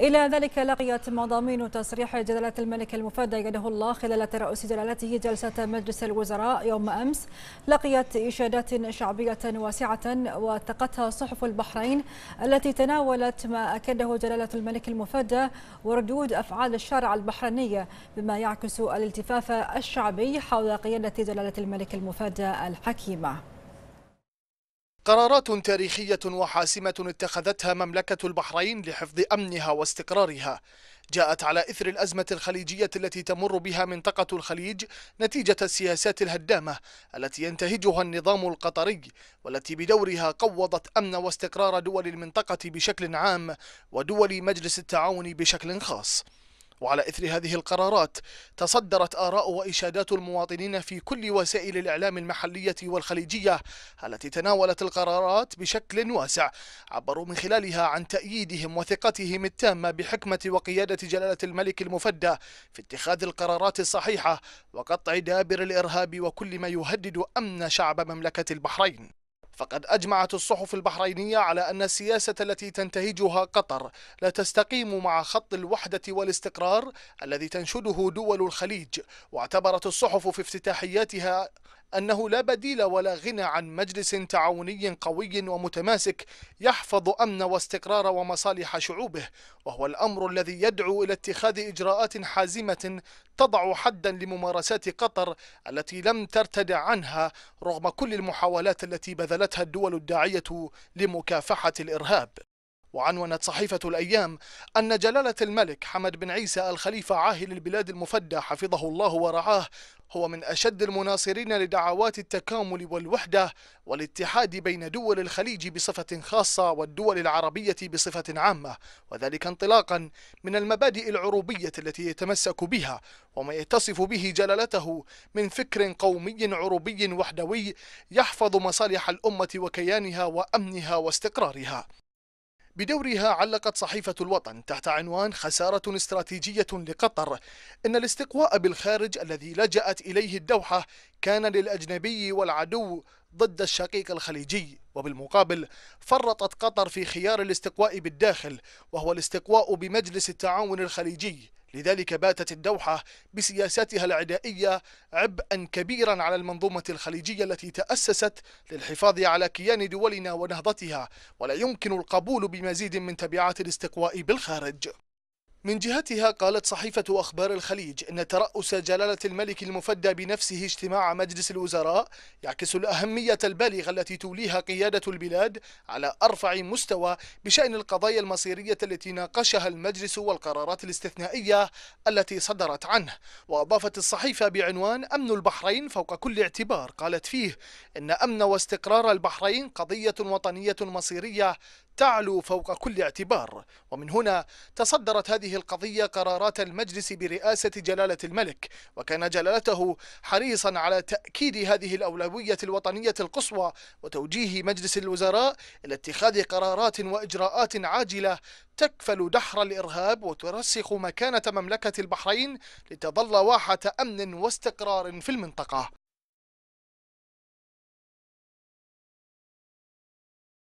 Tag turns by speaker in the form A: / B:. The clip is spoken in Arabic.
A: إلى ذلك لقيت مضامين تصريح جلالة الملك المفدى يده الله خلال ترأس جلالته جلسة مجلس الوزراء يوم أمس لقيت إشادات شعبية واسعة واتقتها صحف البحرين التي تناولت ما أكده جلالة الملك المفدى وردود أفعال الشارع البحرينية بما يعكس الالتفاف الشعبي حول قيادة جلالة الملك المفدى الحكيمة
B: قرارات تاريخية وحاسمة اتخذتها مملكة البحرين لحفظ أمنها واستقرارها جاءت على إثر الأزمة الخليجية التي تمر بها منطقة الخليج نتيجة السياسات الهدامة التي ينتهجها النظام القطري والتي بدورها قوضت أمن واستقرار دول المنطقة بشكل عام ودول مجلس التعاون بشكل خاص وعلى إثر هذه القرارات تصدرت آراء وإشادات المواطنين في كل وسائل الإعلام المحلية والخليجية التي تناولت القرارات بشكل واسع عبروا من خلالها عن تأييدهم وثقتهم التامة بحكمة وقيادة جلالة الملك المفدى في اتخاذ القرارات الصحيحة وقطع دابر الإرهاب وكل ما يهدد أمن شعب مملكة البحرين فقد أجمعت الصحف البحرينية على أن السياسة التي تنتهجها قطر لا تستقيم مع خط الوحدة والاستقرار الذي تنشده دول الخليج واعتبرت الصحف في افتتاحياتها أنه لا بديل ولا غنى عن مجلس تعاوني قوي ومتماسك يحفظ أمن واستقرار ومصالح شعوبه وهو الأمر الذي يدعو إلى اتخاذ إجراءات حازمة تضع حدا لممارسات قطر التي لم ترتدع عنها رغم كل المحاولات التي بذلتها الدول الداعية لمكافحة الإرهاب وعنونت صحيفة الأيام أن جلالة الملك حمد بن عيسى الخليفة عاهل البلاد المفدى حفظه الله ورعاه هو من أشد المناصرين لدعوات التكامل والوحدة والاتحاد بين دول الخليج بصفة خاصة والدول العربية بصفة عامة وذلك انطلاقا من المبادئ العروبية التي يتمسك بها وما يتصف به جلالته من فكر قومي عروبي وحدوي يحفظ مصالح الأمة وكيانها وأمنها واستقرارها بدورها علقت صحيفة الوطن تحت عنوان خسارة استراتيجية لقطر إن الاستقواء بالخارج الذي لجأت إليه الدوحة كان للأجنبي والعدو ضد الشقيق الخليجي وبالمقابل فرطت قطر في خيار الاستقواء بالداخل وهو الاستقواء بمجلس التعاون الخليجي لذلك باتت الدوحة بسياساتها العدائية عبئا كبيرا على المنظومة الخليجية التي تأسست للحفاظ على كيان دولنا ونهضتها ولا يمكن القبول بمزيد من تبعات الاستقواء بالخارج من جهتها قالت صحيفة أخبار الخليج أن ترأس جلالة الملك المفدى بنفسه اجتماع مجلس الوزراء يعكس الأهمية البالغة التي توليها قيادة البلاد على أرفع مستوى بشأن القضايا المصيرية التي ناقشها المجلس والقرارات الاستثنائية التي صدرت عنه وأضافت الصحيفة بعنوان أمن البحرين فوق كل اعتبار قالت فيه إن أمن واستقرار البحرين قضية وطنية مصيرية تعلو فوق كل اعتبار ومن هنا تصدرت هذه القضية قرارات المجلس برئاسة جلالة الملك وكان جلالته حريصا على تأكيد هذه الأولوية الوطنية القصوى وتوجيه مجلس الوزراء إلى اتخاذ قرارات وإجراءات عاجلة تكفل دحر الإرهاب وترسخ مكانة مملكة البحرين لتظل واحة أمن واستقرار في
A: المنطقة